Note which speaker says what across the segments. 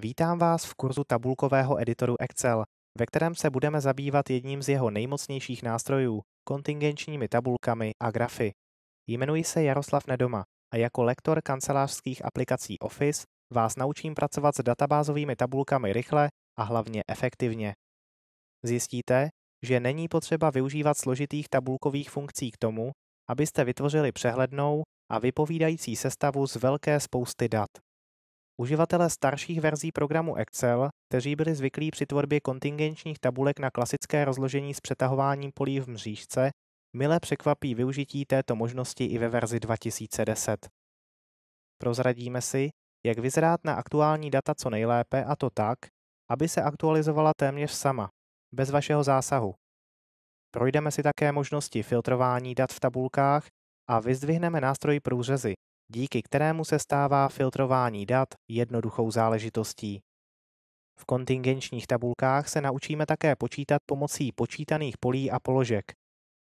Speaker 1: Vítám vás v kurzu tabulkového editoru Excel, ve kterém se budeme zabývat jedním z jeho nejmocnějších nástrojů, kontingenčními tabulkami a grafy. Jmenuji se Jaroslav Nedoma a jako lektor kancelářských aplikací Office vás naučím pracovat s databázovými tabulkami rychle a hlavně efektivně. Zjistíte, že není potřeba využívat složitých tabulkových funkcí k tomu, abyste vytvořili přehlednou a vypovídající sestavu z velké spousty dat. Uživatelé starších verzí programu Excel, kteří byli zvyklí při tvorbě kontingenčních tabulek na klasické rozložení s přetahováním polí v mřížce, mile překvapí využití této možnosti i ve verzi 2010. Prozradíme si, jak vyzrát na aktuální data co nejlépe a to tak, aby se aktualizovala téměř sama, bez vašeho zásahu. Projdeme si také možnosti filtrování dat v tabulkách a vyzdvihneme nástroj průřezy, díky kterému se stává filtrování dat jednoduchou záležitostí. V kontingenčních tabulkách se naučíme také počítat pomocí počítaných polí a položek.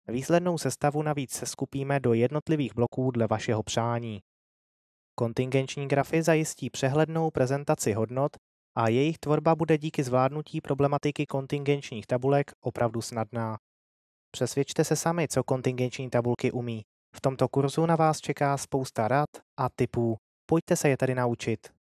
Speaker 1: Výslednou sestavu navíc se skupíme do jednotlivých bloků dle vašeho přání. Kontingenční grafy zajistí přehlednou prezentaci hodnot a jejich tvorba bude díky zvládnutí problematiky kontingenčních tabulek opravdu snadná. Přesvědčte se sami, co kontingenční tabulky umí. V tomto kurzu na vás čeká spousta rad a tipů. Pojďte se je tady naučit.